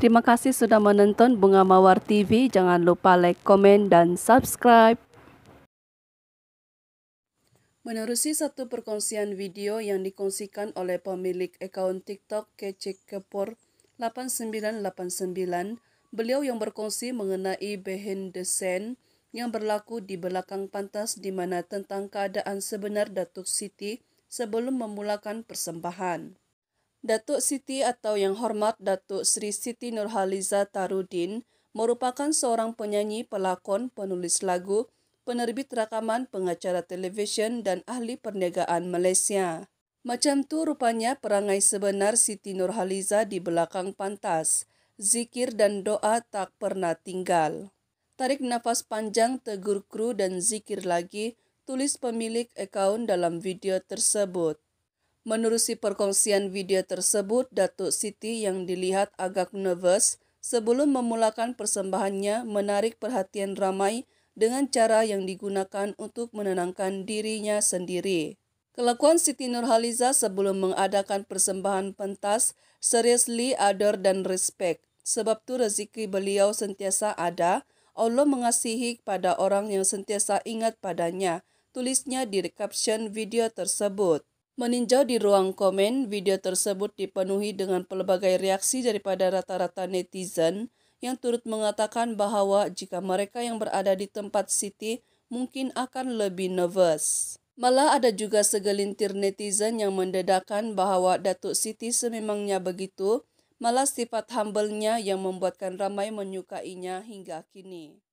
Terima kasih sudah menonton Bunga Mawar TV. Jangan lupa like, komen, dan subscribe. Menerusi satu perkongsian video yang dikongsikan oleh pemilik akun TikTok Kecik Kepor 8989, beliau yang berkongsi mengenai behen desen yang berlaku di belakang pantas di mana tentang keadaan sebenar Datuk Siti sebelum memulakan persembahan. Datuk Siti atau yang hormat Datuk Sri Siti Nurhaliza Tarudin merupakan seorang penyanyi, pelakon, penulis lagu, penerbit rekaman, pengacara televisyen, dan ahli perniagaan Malaysia. Macam tu rupanya perangai sebenar Siti Nurhaliza di belakang pantas. Zikir dan doa tak pernah tinggal. Tarik nafas panjang, tegur kru, dan zikir lagi, tulis pemilik akaun dalam video tersebut. Menerusi perkongsian video tersebut, Datuk Siti yang dilihat agak nervous sebelum memulakan persembahannya menarik perhatian ramai dengan cara yang digunakan untuk menenangkan dirinya sendiri. Kelakuan Siti Nurhaliza sebelum mengadakan persembahan pentas seriously adore dan respect. Sebab tu rezeki beliau sentiasa ada, Allah mengasihi pada orang yang sentiasa ingat padanya, tulisnya di caption video tersebut. Meninjau di ruang komen, video tersebut dipenuhi dengan pelbagai reaksi daripada rata-rata netizen yang turut mengatakan bahwa jika mereka yang berada di tempat Siti mungkin akan lebih nervous. Malah ada juga segelintir netizen yang mendedakan bahwa Datuk Siti sememangnya begitu, malah sifat humble-nya yang membuatkan ramai menyukainya hingga kini.